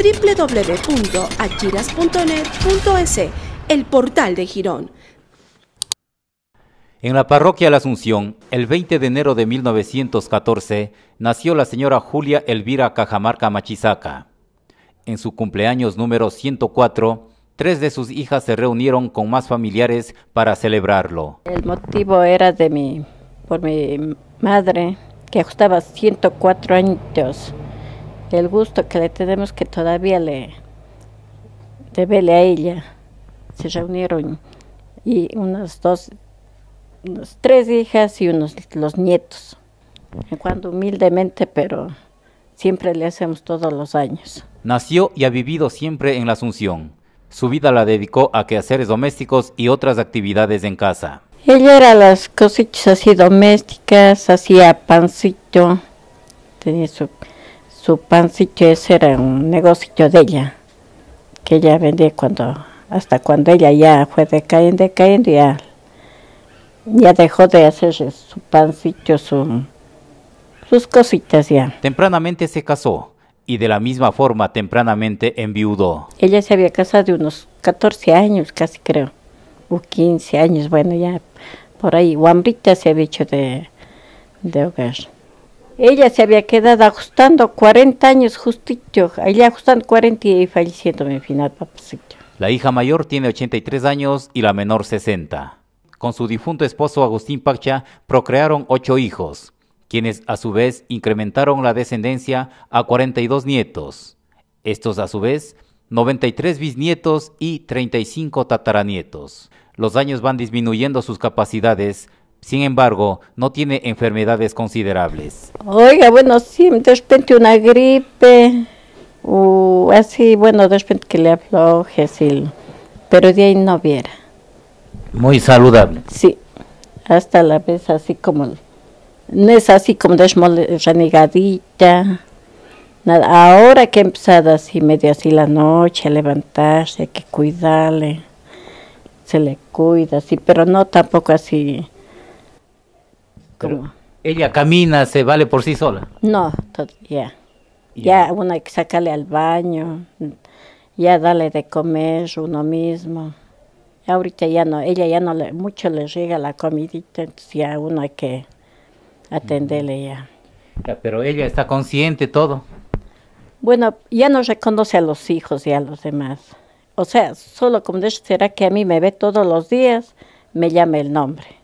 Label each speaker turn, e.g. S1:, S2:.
S1: www.achiras.net.es, el portal de Girón.
S2: En la parroquia La Asunción, el 20 de enero de 1914, nació la señora Julia Elvira Cajamarca Machizaca. En su cumpleaños número 104, tres de sus hijas se reunieron con más familiares para celebrarlo.
S1: El motivo era de mi, por mi madre, que ajustaba 104 años el gusto que le tenemos que todavía le debele a ella. Se reunieron y unas dos, unas tres hijas y unos los nietos. Cuando humildemente, pero siempre le hacemos todos los años.
S2: Nació y ha vivido siempre en la Asunción. Su vida la dedicó a quehaceres domésticos y otras actividades en casa.
S1: Ella era las cositas así domésticas, hacía pancito, tenía su su pancito ese era un negocio de ella, que ella vendía cuando, hasta cuando ella ya fue decayendo, decayendo, ya, ya dejó de hacer su pancito, su, sus cositas ya.
S2: Tempranamente se casó y de la misma forma tempranamente enviudó.
S1: Ella se había casado de unos 14 años, casi creo, o 15 años, bueno, ya por ahí, guambrita se había hecho de hogar. Ella se había quedado ajustando 40 años justito, ella ajustando 40 y falleciéndome al final, papacito.
S2: La hija mayor tiene 83 años y la menor 60. Con su difunto esposo Agustín Pacha procrearon ocho hijos, quienes a su vez incrementaron la descendencia a 42 nietos. Estos a su vez 93 bisnietos y 35 tataranietos. Los años van disminuyendo sus capacidades sin embargo, no tiene enfermedades considerables.
S1: Oiga, bueno, sí, de repente una gripe o así, bueno, de repente que le afloje, sí, pero de ahí no viera.
S2: Muy saludable. Sí,
S1: hasta la vez así como, no es así como desmoligadita. Nada, ahora que he empezado así, medio así la noche, a levantarse, hay que cuidarle, se le cuida, así, pero no tampoco así
S2: ¿Ella camina, se vale por sí sola? No, ya.
S1: Ya uno hay que sacarle al baño, ya darle de comer uno mismo. Ahorita ya no, ella ya no le, mucho le llega la comidita, entonces ya uno hay que atenderle ya.
S2: Pero ella está consciente todo.
S1: Bueno, ya no reconoce a los hijos y a los demás. O sea, solo como hecho, será que a mí me ve todos los días, me llama el nombre